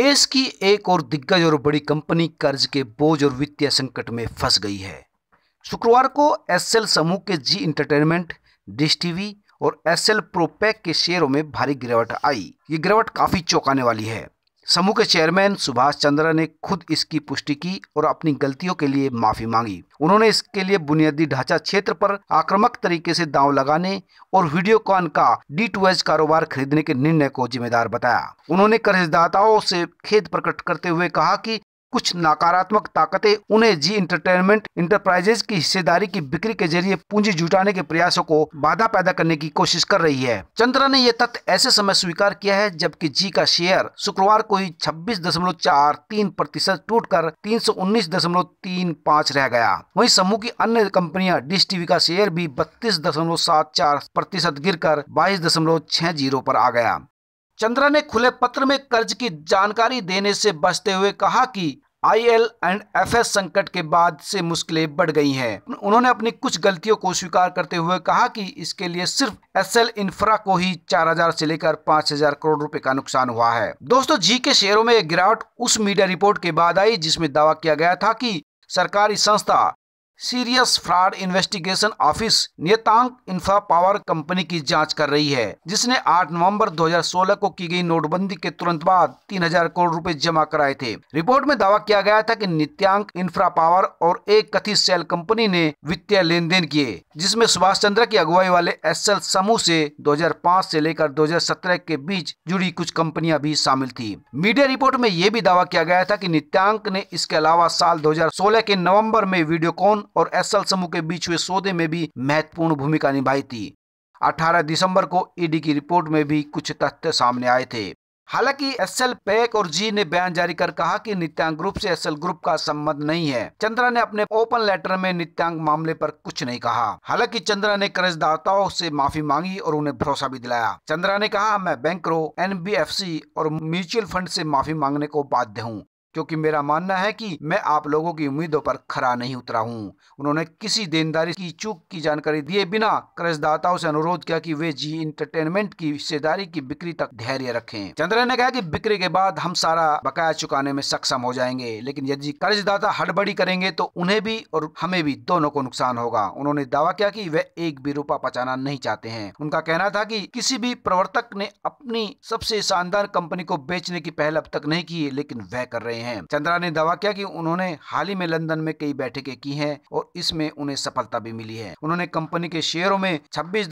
देश की एक और दिग्गज और बड़ी कंपनी कर्ज के बोझ और वित्तीय संकट में फंस गई है शुक्रवार को एसएल समूह के जी इंटरटेनमेंट डिश टीवी और एसएल प्रोपैक के शेयरों में भारी गिरावट आई ये गिरावट काफी चौंकाने वाली है समूह के चेयरमैन सुभाष चंद्रा ने खुद इसकी पुष्टि की और अपनी गलतियों के लिए माफी मांगी उन्होंने इसके लिए बुनियादी ढांचा क्षेत्र पर आक्रामक तरीके से दांव लगाने और वीडियोकॉन का डी टू कारोबार खरीदने के निर्णय को जिम्मेदार बताया उन्होंने कर्जदाताओं से खेद प्रकट करते हुए कहा कि कुछ नकारात्मक ताकतें उन्हें जी इंटरटेनमेंट इंटरप्राइजेज की हिस्सेदारी की बिक्री के जरिए पूंजी जुटाने के प्रयासों को बाधा पैदा करने की कोशिश कर रही है चंद्रा ने यह तथ्य ऐसे समय स्वीकार किया है जबकि जी का शेयर शुक्रवार को ही छब्बीस दशमलव चार तीन प्रतिशत टूट कर तीन सौ उन्नीस दशमलव तीन पाँच रह गया वही समूह की अन्य कंपनियां डिश टीवी का शेयर भी बत्तीस दशमलव सात चार प्रतिशत गिर कर बाईस दशमलव छह जीरो आ गया चंद्रा ने खुले पत्र में कर्ज की जानकारी देने से बचते हुए कहा कि I L and F S संकट के बाद से मुश्किलें बढ़ गई हैं उन्होंने अपनी कुछ गलतियों को स्वीकार करते हुए कहा कि इसके लिए सिर्फ एस एल इंफ्रा को ही 4000 से लेकर 5000 करोड़ रुपए का नुकसान हुआ है दोस्तों जी के शेयरों में गिरावट उस मीडिया रिपोर्ट के बाद आई जिसमें दावा किया गया था कि सरकारी संस्था सीरियस फ्रॉड इन्वेस्टिगेशन ऑफिस नेतांग इंफ्रा पावर कंपनी की जांच कर रही है जिसने 8 नवंबर 2016 को की गई नोटबंदी के तुरंत बाद 3000 करोड़ रुपए जमा कराए थे रिपोर्ट में दावा किया गया था कि नित्यांक इंफ्रा पावर और एक कथित सेल कंपनी ने वित्तीय लेन देन किए जिसमे सुभाष चंद्र की अगुवाई वाले एस समूह से 2005 से लेकर दो के बीच जुड़ी कुछ कंपनियाँ भी शामिल थी मीडिया रिपोर्ट में ये भी दावा किया गया था की नित्यांक ने इसके अलावा साल दो के नवम्बर में वीडियोकॉन और एसएल समूह के बीच हुए सौदे में भी महत्वपूर्ण भूमिका निभाई थी 18 दिसंबर को ईडी की रिपोर्ट में भी कुछ तथ्य सामने आए थे हालांकि एसएल पैक और जी ने बयान जारी कर कहा कि नित्यांग ग्रुप से एसएल ग्रुप का संबंध नहीं है चंद्रा ने अपने ओपन लेटर में नित्यांग मामले पर कुछ नहीं कहा हालांकि चंद्रा ने कर्जदाताओं से माफी मांगी और उन्हें भरोसा भी दिलाया चंद्रा ने कहा मैं बैंकरो एनबीएफसी और म्यूचुअल फंड से माफी मांगने को बाध्य हूँ क्योंकि मेरा मानना है कि मैं आप लोगों की उम्मीदों पर खरा नहीं उतरा हूँ उन्होंने किसी देनदारी की चूक की जानकारी दिए बिना कर्जदाताओं से अनुरोध किया कि वे जी इंटरटेनमेंट की हिस्सेदारी की बिक्री तक धैर्य रखें चंद्रन ने कहा कि बिक्री के बाद हम सारा बकाया चुकाने में सक्षम हो जाएंगे लेकिन यदि कर्जदाता हड़बड़ी करेंगे तो उन्हें भी और हमें भी दोनों को नुकसान होगा उन्होंने दावा किया कि वे एक भी रूपा पचाना नहीं चाहते है उनका कहना था कि किसी भी प्रवर्तक ने अपनी सबसे शानदार कंपनी को बेचने की पहल अब तक नहीं की लेकिन वह कर रहे गए हैं चंद्रा ने दावा किया कि उन्होंने हाल ही में लंदन में कई बैठकें की हैं और इसमें उन्हें सफलता भी मिली है उन्होंने कंपनी के शेयरों में छब्बीस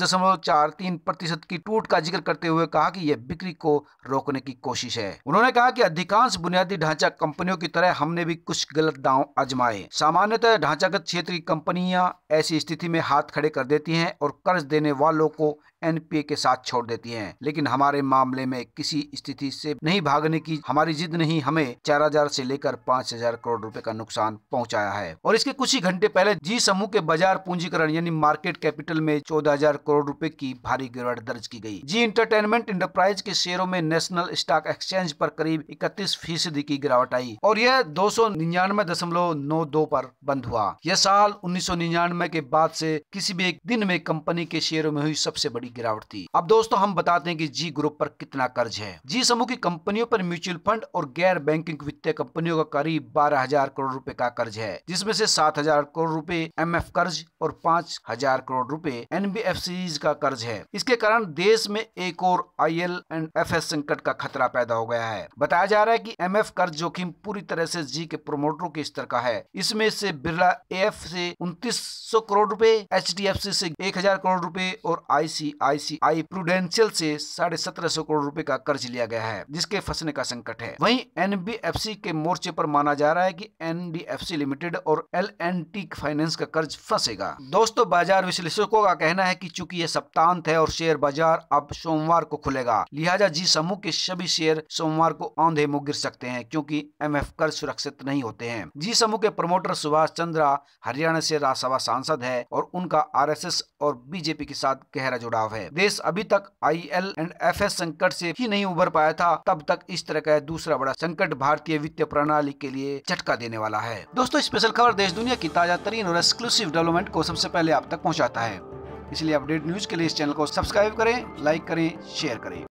प्रतिशत की टूट का जिक्र करते हुए कहा की यह बिक्री को रोकने की कोशिश है उन्होंने कहा की अधिकांश बुनियादी ढांचा कंपनियों की तरह हमने भी कुछ गलत दाव आजमाए सामान्यतः ढांचागत क्षेत्र की कंपनियां ऐसी स्थिति में हाथ खड़े कर देती हैं और कर्ज देने वालों को एनपीए के साथ छोड़ देती है लेकिन हमारे मामले में किसी स्थिति से नहीं भागने की हमारी जिद नहीं हमें चार हजार ऐसी लेकर पाँच हजार करोड़ रुपए का नुकसान पहुंचाया है और इसके कुछ ही घंटे पहले जी समूह के बाजार पूंजीकरण यानी मार्केट कैपिटल में चौदह हजार करोड़ रूपए की भारी गिरावट दर्ज की गयी जी इंटरटेनमेंट इंटरप्राइज के शेयरों में नेशनल स्टॉक एक्सचेंज आरोप करीब इकतीस फीसदी की गिरावट आई और यह दो सौ निन्यानवे दशमलव नौ दो आरोप बंद हुआ यह साल उन्नीस सौ निन्यानवे के बाद ऐसी किसी भी एक दिन में कंपनी के शेयरों में हुई सबसे बड़ी बड़ी गिरावट थी अब दोस्तों हम बताते हैं कि जी ग्रुप पर कितना कर्ज है जी समूह की कंपनियों पर म्यूचुअल फंड और गैर बैंकिंग वित्तीय कंपनियों का करीब बारह हजार करोड़ रूपए का कर्ज है जिसमें से सात हजार करोड़ रूपए एम कर्ज और पाँच हजार करोड़ रूपए एन का कर्ज है इसके कारण देश में एक और I L and F S संकट का खतरा पैदा हो गया है बताया जा रहा है कि एम एफ कर्ज जोखिम पूरी तरह से जी के प्रोमोटरों के स्तर का है इसमें से बिरला ए एफ से उनतीस सौ करोड़ रुपए एच डी एफ सी से एक हजार करोड़ रुपए और आई सी आईसीआई प्रूडेंशियल से साढ़े सत्रह सौ करोड़ रुपए का कर्ज लिया गया है जिसके फंसने का संकट है वहीं एनबीएफसी के मोर्चे पर माना जा रहा है कि एनडीएफसी लिमिटेड और एल फाइनेंस का कर्ज फंसेगा दोस्तों बाजार विश्लेषकों का कहना है की चूंकि यह सप्तांत है और शेयर बाजार अब सोमवार को खुलेगा लिहाजा जी समूह के सभी शेयर सोमवार को आंधे मुंह गिर सकते हैं क्योंकि एमएफ कर्ज सुरक्षित नहीं होते हैं जी समूह के प्रमोटर सुभाष चंद्रा हरियाणा से राज्यसभा सांसद है और उनका आरएसएस और बीजेपी के साथ गहरा जुड़ाव है देश अभी तक I L and F S संकट से ही नहीं उभर पाया था तब तक इस तरह का दूसरा बड़ा संकट भारतीय वित्तीय प्रणाली के लिए झटका देने वाला है दोस्तों स्पेशल खबर देश दुनिया की ताजा तरीन और एक्सक्लूसिव डेवलपमेंट को सबसे पहले आप तक पहुँचाता है इसलिए अपडेट न्यूज के लिए इस चैनल को सब्सक्राइब करें लाइक करें शेयर करें